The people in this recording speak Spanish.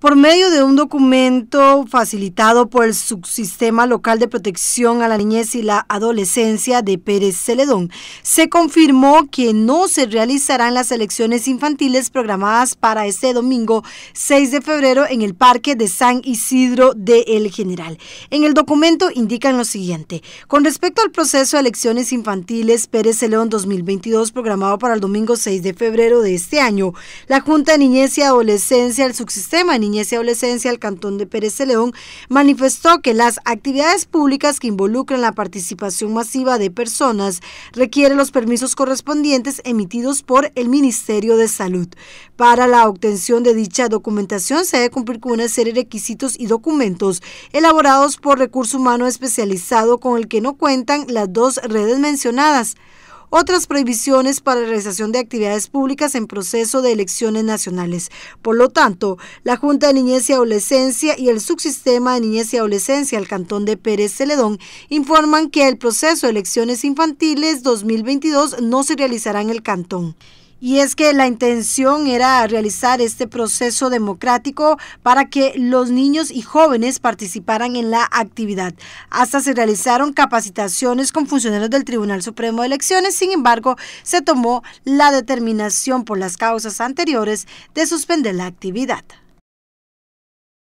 por medio de un documento facilitado por el Subsistema Local de Protección a la Niñez y la Adolescencia de Pérez Celedón, se confirmó que no se realizarán las elecciones infantiles programadas para este domingo 6 de febrero en el Parque de San Isidro de El General. En el documento indican lo siguiente. Con respecto al proceso de elecciones infantiles Pérez Celedón 2022 programado para el domingo 6 de febrero de este año, la Junta de Niñez y Adolescencia del Subsistema Niñez Niñez y Adolescencia del Cantón de Pérez de León, manifestó que las actividades públicas que involucran la participación masiva de personas requieren los permisos correspondientes emitidos por el Ministerio de Salud. Para la obtención de dicha documentación se debe cumplir con una serie de requisitos y documentos elaborados por recurso humano especializado con el que no cuentan las dos redes mencionadas otras prohibiciones para la realización de actividades públicas en proceso de elecciones nacionales. Por lo tanto, la Junta de Niñez y Adolescencia y el Subsistema de Niñez y Adolescencia del Cantón de Pérez Celedón informan que el proceso de elecciones infantiles 2022 no se realizará en el cantón. Y es que la intención era realizar este proceso democrático para que los niños y jóvenes participaran en la actividad. Hasta se realizaron capacitaciones con funcionarios del Tribunal Supremo de Elecciones, sin embargo, se tomó la determinación por las causas anteriores de suspender la actividad.